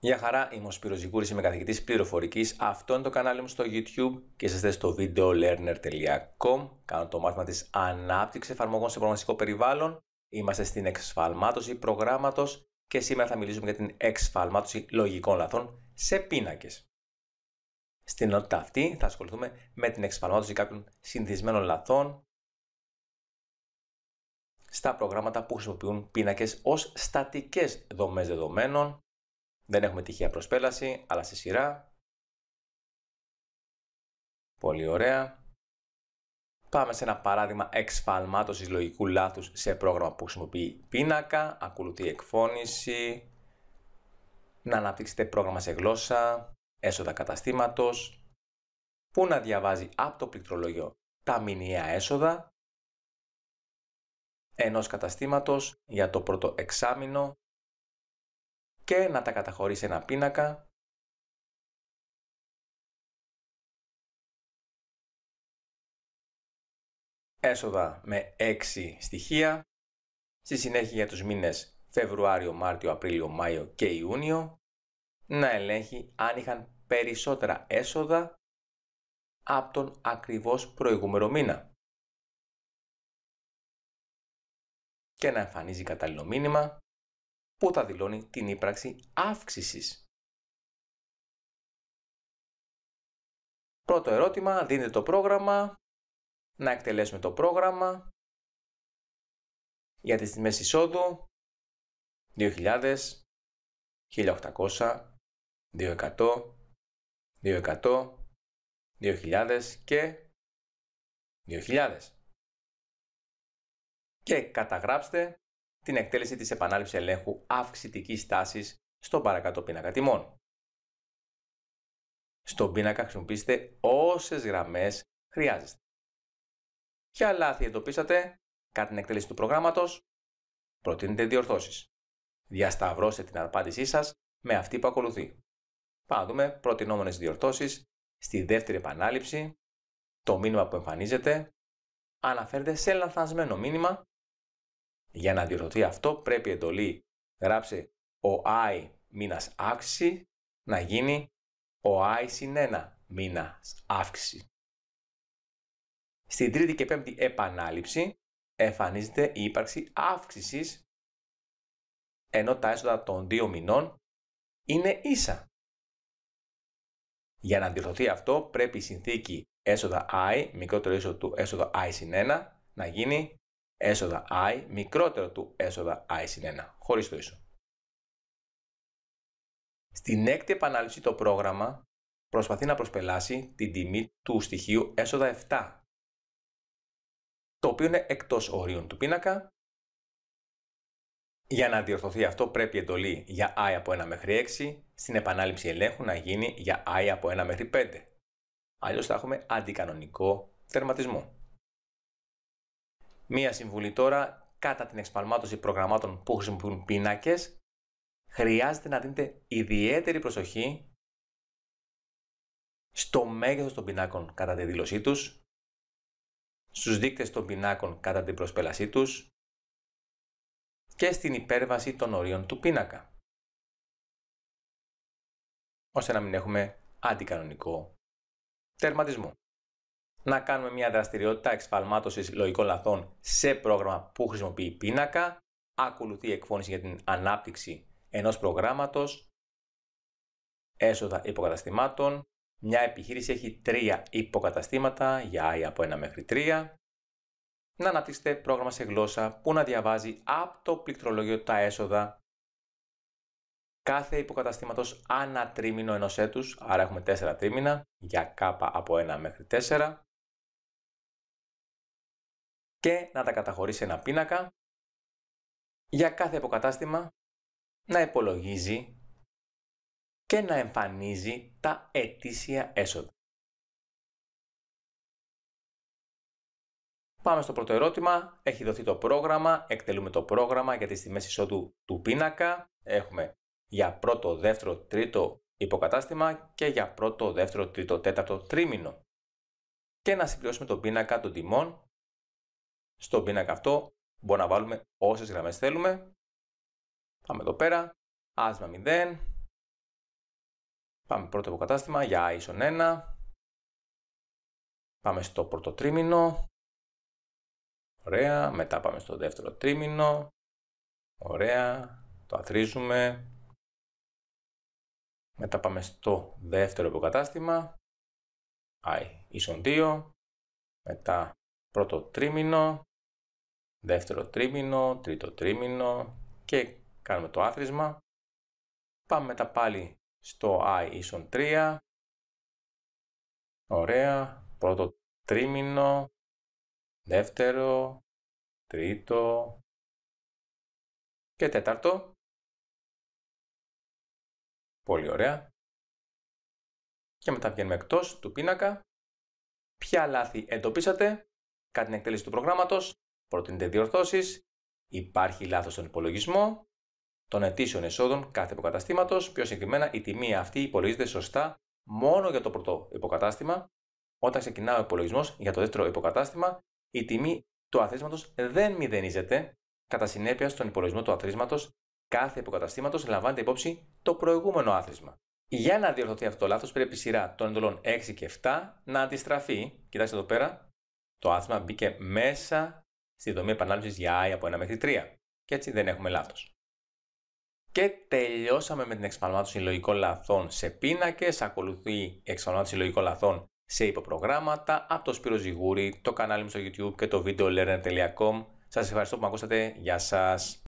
Γεια χαρά, είμαι ο Σπύρος Ζικούρης, είμαι καθηγητής πληροφορικής. Αυτό είναι το κανάλι μου στο YouTube και είστε στο video-learner.com. Κάνω το μάθημα της ανάπτυξης εφαρμογών σε προγραμματικό περιβάλλον. Είμαστε στην εξφαλμάτωση προγράμματος και σήμερα θα μιλήσουμε για την εξφαλμάτωση λογικών λαθών σε πίνακες. Στην ενότητα αυτή θα ασχοληθούμε με την εξφαλμάτωση κάποιων συνδυσμένων λαθών στα προγράμματα που χρησιμοποιούν πίνακες ως στατικές δομές δεδομένων δεν έχουμε τυχαία προσπέλαση, αλλά σε σειρά. Πολύ ωραία. Πάμε σε ένα παράδειγμα εξφαλμάτωσης λογικού λάθους σε πρόγραμμα που χρησιμοποιεί πίνακα. Ακολουθεί εκφώνηση. Να αναπτύξετε πρόγραμμα σε γλώσσα. Έσοδα καταστήματος. Που να διαβάζει από το πληκτρολόγιο τα μηνιαία έσοδα ενός καταστήματος για το πρώτο εξάμεινο και να τα καταχωρήσει ένα πίνακα έσοδα με 6 στοιχεία. Στη συνέχεια για τους μήνες Φεβρουάριο, Μάρτιο, Απρίλιο, Μάιο και Ιούνιο να ελέγχει αν είχαν περισσότερα έσοδα από τον ακριβώς προηγούμενο μήνα. Και να εμφανίζει κατάλληλο μήνυμα που θα δηλώνει την ύπραξη αύξησης. Πρώτο ερώτημα, δίνετε το πρόγραμμα, να εκτελέσουμε το πρόγραμμα για τις τιμές εισόδου 2.000, 1.800, 200 2.100, 2.000 και 2.000. Και καταγράψτε την εκτέλεση της επανάληψης ελέγχου αυξητικής τάσης στον παρακάτω πίνακα τιμών. Στον πίνακα χρησιμοποιήστε όσες γραμμές χρειάζεστε. Ποια λάθη εντοπίσατε κατά την εκτέλεση του προγράμματος, προτείνετε διορθώσεις. Διασταυρώστε την απάντησή σας με αυτή που ακολουθεί. Πάμε να δούμε προτινόμενες στη δεύτερη επανάληψη, το μήνυμα που εμφανίζεται, αναφέρεται σε λανθασμένο μήνυμα για να διορθωθεί αυτό πρέπει η εντολή γράψε ο i μήνας αύξηση να γίνει ο i συν 1 μήνας αύξηση. Στην τρίτη και πέμπτη επανάληψη εμφανίζεται η ύπαρξη αύξησης ενώ τα έσοδα των δύο μηνών είναι ίσα. Για να διορθωθεί αυτό πρέπει η συνθήκη έσοδα i μικρότερο ίσο του έσοδα i συν 1 να γίνει έσοδα i μικρότερο του έσοδα i συν 1, χωρίς το ίσο. Στην έκτη επανάληψη το πρόγραμμα προσπαθεί να προσπελάσει την τιμή του στοιχείου έσοδα 7, το οποίο είναι εκτός ορίων του πίνακα. Για να διορθωθεί αυτό πρέπει η εντολή για i από 1 μέχρι 6 στην επανάληψη ελέγχου να γίνει για i από 1 μέχρι 5. Αλλιώς θα έχουμε αντικανονικό τερματισμό. Μία συμβουλή τώρα, κατά την εξπαλμάτωση προγραμμάτων που χρησιμοποιούν πίνακες, χρειάζεται να δίνετε ιδιαίτερη προσοχή στο μέγεθος των πινάκων κατά τη δήλωσή τους, στους δείκτες των πινάκων κατά την προσπέλασή τους και στην υπέρβαση των ορίων του πίνακα, ώστε να μην έχουμε αντικανονικό τερματισμό να κάνουμε μια δραστηριότητα εξφαλμάτωσης λογικών λαθών σε πρόγραμμα που χρησιμοποιεί πίνακα, ακολουθεί η εκφώνηση για την ανάπτυξη ενός προγράμματος, έσοδα υποκαταστημάτων, μια επιχείρηση έχει τρία υποκαταστήματα για i από 1 μέχρι 3, να αναπτύξετε πρόγραμμα σε γλώσσα που να διαβάζει από το πληκτρολόγιο τα έσοδα κάθε υποκαταστήματος ανά τρίμηνο ενός έτους, άρα έχουμε 4 τρίμηνα για k από 1 μέχρι 4, και να τα καταχωρεί σε ένα πίνακα. Για κάθε υποκατάστημα να υπολογίζει και να εμφανίζει τα ετήσια έσοδα. Πάμε στο πρώτο ερώτημα. Έχει δοθεί το πρόγραμμα. Εκτελούμε το πρόγραμμα για τις τιμές εισόδου του πίνακα. Έχουμε για πρώτο, δεύτερο, τρίτο υποκατάστημα και για πρώτο, δεύτερο, τρίτο, τέταρτο τρίμηνο. Και να συμπληρώσουμε τον πίνακα των τιμών στον πίνακα αυτό μπορούμε να βάλουμε όσες γραμμές θέλουμε. Πάμε εδώ πέρα. Άσμα 0. Πάμε πρώτο υποκατάστημα για ίσον 1. Πάμε στο πρώτο τρίμηνο. Ωραία. Μετά πάμε στο δεύτερο τρίμηνο. Ωραία. Το αθρίζουμε. Μετά πάμε στο δεύτερο υποκατάστημα. I ίσον 2. Μετά πρώτο τρίμηνο δεύτερο τρίμηνο, τρίτο τρίμηνο και κάνουμε το άθροισμα. Πάμε μετά πάλι στο I ίσον 3. Ωραία. Πρώτο τρίμηνο, δεύτερο, τρίτο και τέταρτο. Πολύ ωραία. Και μετά βγαίνουμε εκτός του πίνακα. Ποια λάθη εντοπίσατε κατά την εκτέλεση του προγράμματος Προτείνεται διορθώσεις, υπάρχει λάθος στον υπολογισμό των ετήσιων εσόδων κάθε υποκαταστήματος. Πιο συγκεκριμένα, η τιμή αυτή υπολογίζεται σωστά μόνο για το πρώτο υποκατάστημα. Όταν ξεκινά ο υπολογισμός για το δεύτερο υποκατάστημα, η τιμή του αθρίσματο δεν μηδενίζεται. Κατά συνέπεια, στον υπολογισμό του αθρίσματο κάθε υποκαταστήματος λαμβάνεται υπόψη το προηγούμενο άθροισμα. Για να διορθωθεί αυτό το λάθος, πρέπει η σειρά των εντολών 6 και 7 να αντιστραφεί. Κοιτάξτε εδώ πέρα, το άθροισμα μπήκε μέσα στη δομή επανάληψης για i από 1 μέχρι 3. Και έτσι δεν έχουμε λάθος. Και τελειώσαμε με την εξφαλμάτωση λογικών λαθών σε πίνακες. Ακολουθεί η εξφαλμάτωση λογικών λαθών σε υποπρογράμματα από το Σπύρο Ζιγούρη, το κανάλι μου στο YouTube και το βίντεο learner.com. Σας ευχαριστώ που με ακούσατε. Γεια σας.